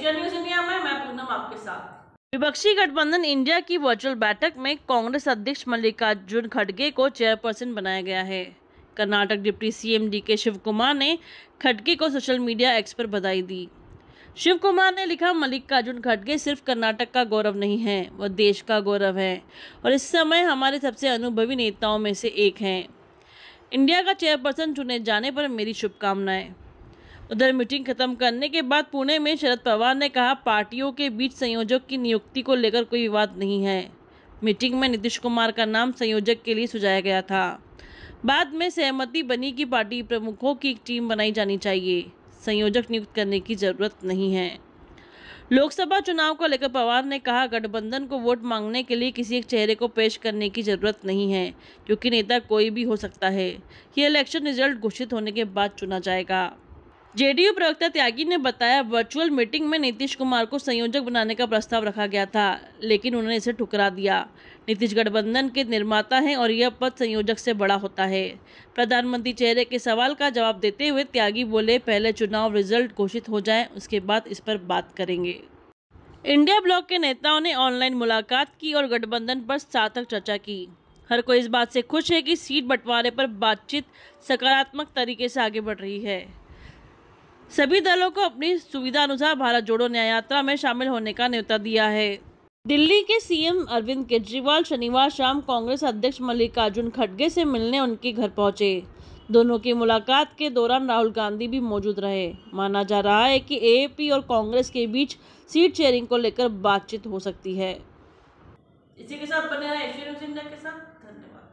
Asia news India में मैं पूनम आपके साथ विपक्षी गठबंधन इंडिया की वर्चुअल बैठक में कांग्रेस अध्यक्ष मल्लिकार्जुन खड़गे को चेयरपर्सन बनाया गया है कर्नाटक डिप्टी सीएम डी के शिव कुमार ने खड़गे को सोशल मीडिया एक्स पर बधाई दी शिव कुमार ने लिखा मल्लिकार्जुन खड़गे सिर्फ कर्नाटक का गौरव नहीं है वह देश का गौरव है और इस समय हमारे सबसे अनुभवी नेताओं में से एक हैं इंडिया का चेयरपर्सन चुने जाने पर मेरी शुभकामनाएं उधर मीटिंग खत्म करने के बाद पुणे में शरद पवार ने कहा पार्टियों के बीच संयोजक की नियुक्ति को लेकर कोई विवाद नहीं है मीटिंग में नीतीश कुमार का नाम संयोजक के लिए सुझाया गया था बाद में सहमति बनी कि पार्टी प्रमुखों की एक टीम बनाई जानी चाहिए संयोजक नियुक्त करने की जरूरत नहीं है लोकसभा चुनाव को लेकर पवार ने कहा गठबंधन को वोट मांगने के लिए किसी एक चेहरे को पेश करने की जरूरत नहीं है क्योंकि नेता कोई भी हो सकता है ये इलेक्शन रिजल्ट घोषित होने के बाद चुना जाएगा जेडीयू प्रवक्ता त्यागी ने बताया वर्चुअल मीटिंग में नीतीश कुमार को संयोजक बनाने का प्रस्ताव रखा गया था लेकिन उन्होंने इसे ठुकरा दिया नीतीश गठबंधन के निर्माता हैं और यह पद संयोजक से बड़ा होता है प्रधानमंत्री चेहरे के सवाल का जवाब देते हुए त्यागी बोले पहले चुनाव रिजल्ट घोषित हो जाए उसके बाद इस पर बात करेंगे इंडिया ब्लॉक के नेताओं ने ऑनलाइन मुलाकात की और गठबंधन पर सार्थक चर्चा की हर कोई इस बात से खुश है कि सीट बंटवारे पर बातचीत सकारात्मक तरीके से आगे बढ़ रही है सभी दलों को अपनी सुविधा अनुसार भारत जोड़ो न्याय यात्रा में शामिल होने का न्यौता दिया है दिल्ली के सीएम अरविंद केजरीवाल शनिवार शाम कांग्रेस अध्यक्ष मल्लिकार्जुन खड़गे से मिलने उनके घर पहुंचे दोनों की मुलाकात के दौरान राहुल गांधी भी मौजूद रहे माना जा रहा है कि ए और कांग्रेस के बीच सीट शेयरिंग को लेकर बातचीत हो सकती है इसी के साथ बने रहे के साथ धन्यवाद